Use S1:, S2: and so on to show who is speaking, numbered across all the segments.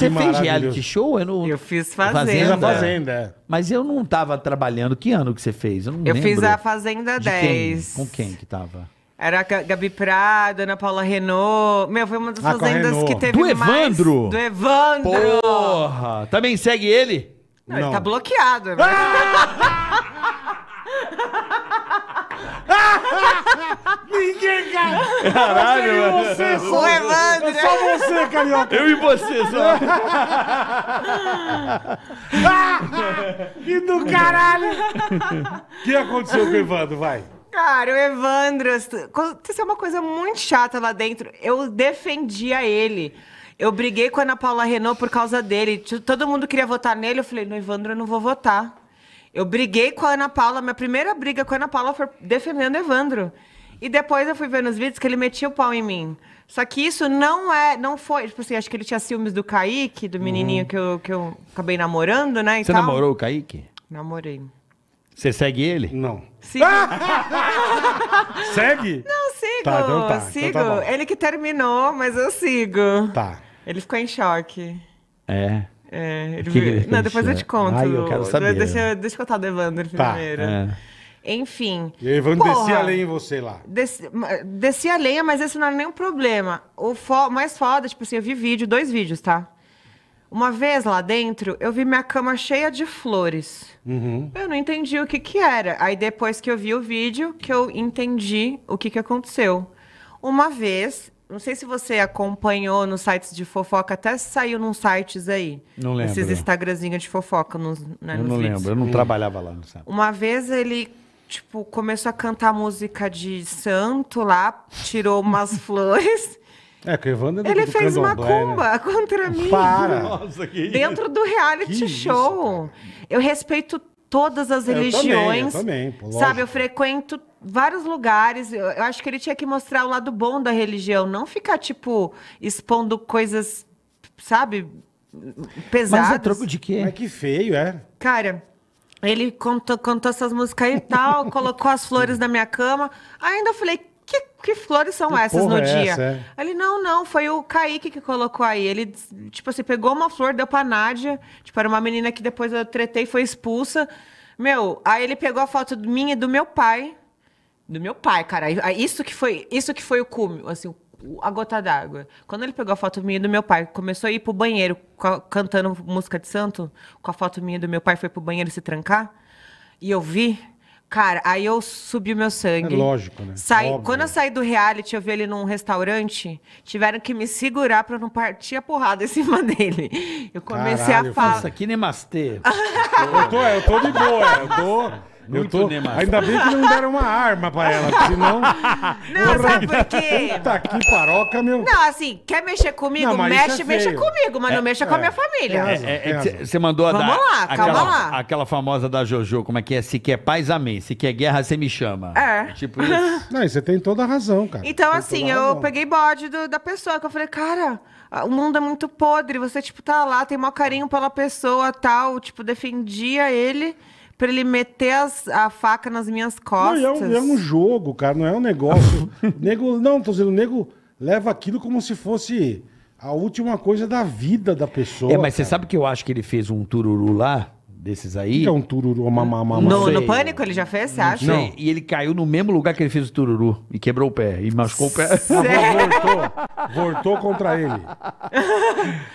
S1: Você fez reality
S2: show? Eu, não... eu fiz Fazenda. fazenda. a Fazenda. É. Mas eu não tava trabalhando. Que ano que você fez? Eu não eu lembro. Eu fiz a Fazenda de 10. Quem? Com quem que tava? Era a Gabi Prado, Ana Paula Renault. Meu, foi uma das ah, fazendas que teve do Evandro. mais... Do Evandro! Porra! Também segue ele? Não, não. ele tá bloqueado. Né? Ninguém, cara! Caralho, é mano! O Evandro! você, carioca. Eu e você, só. ah, que do caralho. O que aconteceu com o Evandro? Vai. Cara, o Evandro, aconteceu uma coisa muito chata lá dentro. Eu defendia ele. Eu briguei com a Ana Paula Renault por causa dele. Todo mundo queria votar nele. Eu falei, no Evandro eu não vou votar. Eu briguei com a Ana Paula. Minha primeira briga com a Ana Paula foi defendendo o Evandro. E depois eu fui ver nos vídeos que ele metia o pau em mim. Só que isso não é, não foi. Tipo assim, acho que ele tinha ciúmes do Kaique, do uhum. menininho hum. que, eu, que eu acabei namorando, né? Você tal. namorou o Kaique? Namorei. Você segue ele? Não. Sigo.
S1: segue? Não, sigo. Tá, então tá. Sigo. Então tá
S2: ele que terminou, mas eu sigo. Tá. Ele ficou em choque. É. É, ele... que que ele não, depois eu te conto. Ai, eu quero saber. Deixa, deixa eu contar do Evandro tá. primeiro. É. Enfim. E aí, descia a lenha em você lá. Descia desci a lenha, mas esse não era nenhum problema. O fo mais foda, tipo assim, eu vi vídeo, dois vídeos, tá? Uma vez lá dentro, eu vi minha cama cheia de flores. Uhum. Eu não entendi o que que era. Aí depois que eu vi o vídeo, que eu entendi o que que aconteceu. Uma vez, não sei se você acompanhou nos sites de fofoca, até saiu nos sites aí. Não lembro. Esses Instagramzinhos de fofoca nos, né, eu nos não vídeos. lembro, eu não hum. trabalhava lá, no site. Uma vez ele tipo, começou a cantar música de santo lá, tirou umas flores. É, que Evandro é Ele do, fez uma né? cumba né? contra mim. Para! Nossa, que Dentro do reality que show. Isso, eu respeito todas as eu religiões. Também, eu também, sabe, eu frequento vários lugares. Eu, eu, acho que ele tinha que mostrar o lado bom da religião, não ficar, tipo, expondo coisas, sabe, pesadas. Mas é troco de quê? Mas que feio, é. Cara, ele contou, contou essas músicas aí e tal, colocou as flores na minha cama. Ainda eu falei, que, que flores são que essas no é dia? Essa, é? Ele, não, não, foi o Kaique que colocou aí. Ele, tipo assim, pegou uma flor, deu pra Nádia. Tipo, era uma menina que depois eu tretei, foi expulsa. Meu, aí ele pegou a foto minha e do meu pai. Do meu pai, cara. Isso que foi, isso que foi o cúmulo assim, o a gota d'água. Quando ele pegou a foto minha e do meu pai, começou a ir pro banheiro a, cantando música de santo, com a foto minha e do meu pai, foi pro banheiro se trancar, e eu vi, cara, aí eu subi o meu sangue. É lógico, né? Saí, quando eu saí do reality, eu vi ele num restaurante, tiveram que me segurar pra não partir a porrada em cima dele. Eu comecei Caralho, a falar. Isso aqui nem mastê. eu, tô, eu tô de boa, eu tô. Muito tô... Neymar. Ainda bem que não deram uma arma pra ela, senão. Não, Porra, sabe por quê? Tá aqui, paroca, meu. Não, assim, quer mexer comigo? Não, é mexe, é mexa comigo, mas é, não mexa é, com a é. minha família. Você é, mandou a Vamos da, lá, aquela, calma lá. Aquela famosa da JoJo, como é que é? Se quer paz, amém. Se quer guerra, você me chama. É. Tipo isso. Não, você tem toda a razão, cara. Então, tem assim, eu peguei bode do, da pessoa, que eu falei, cara o mundo é muito podre. Você, tipo, tá lá, tem maior carinho pela pessoa, tal. Tipo, defendia ele pra ele meter as, a faca nas minhas costas. Não, é, um, é um jogo, cara, não é um negócio. nego, não, tô dizendo, o nego leva aquilo como se fosse a última coisa da vida da pessoa. É, mas cara. você sabe que eu acho que ele fez um tururu lá? desses aí. Que é um tururu, uma hum. mamá, No, no pânico ele já fez, você acha? Não. E ele caiu no mesmo lugar que ele fez o tururu e quebrou o pé e machucou o pé. voltou, voltou contra ele.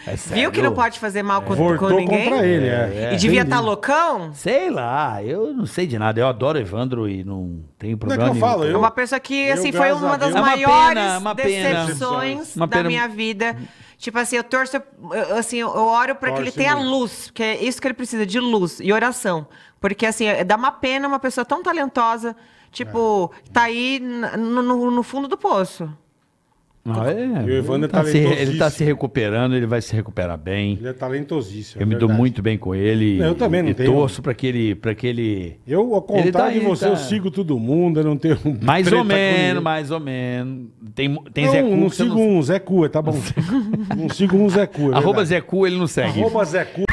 S2: É Viu que não pode fazer mal é. com, voltou com ninguém? contra ele, é. é. E devia estar tá loucão? Sei lá, eu não sei de nada. Eu adoro Evandro e não tenho problema. Não é que eu falo, eu, é uma pessoa que assim foi uma das é maiores pena, é uma decepções pena. da minha vida. Tipo assim, eu torço, eu, assim, eu oro para que ele tenha muito. luz, porque é isso que ele precisa, de luz e oração. Porque, assim, é, dá uma pena uma pessoa tão talentosa, tipo, é. tá aí no, no, no fundo do poço. Tá. é, e o Evandro ele é tá Ele está se recuperando, ele vai se recuperar bem. Ele é talentosíssimo. É eu é me dou muito bem com ele. eu também não e tenho. torço para que ele. para que ele... Eu, ao tá contrário tá, de você, tá... eu sigo todo mundo, eu não tenho. Mais ou menos, mais ou menos. Tem, tem não, Zé Cu. Não sigo não... um Zé Cu, tá bom. não sigo um Zé Cu. É Arroba Zé Cu, ele não segue. Arroba Zé Cu.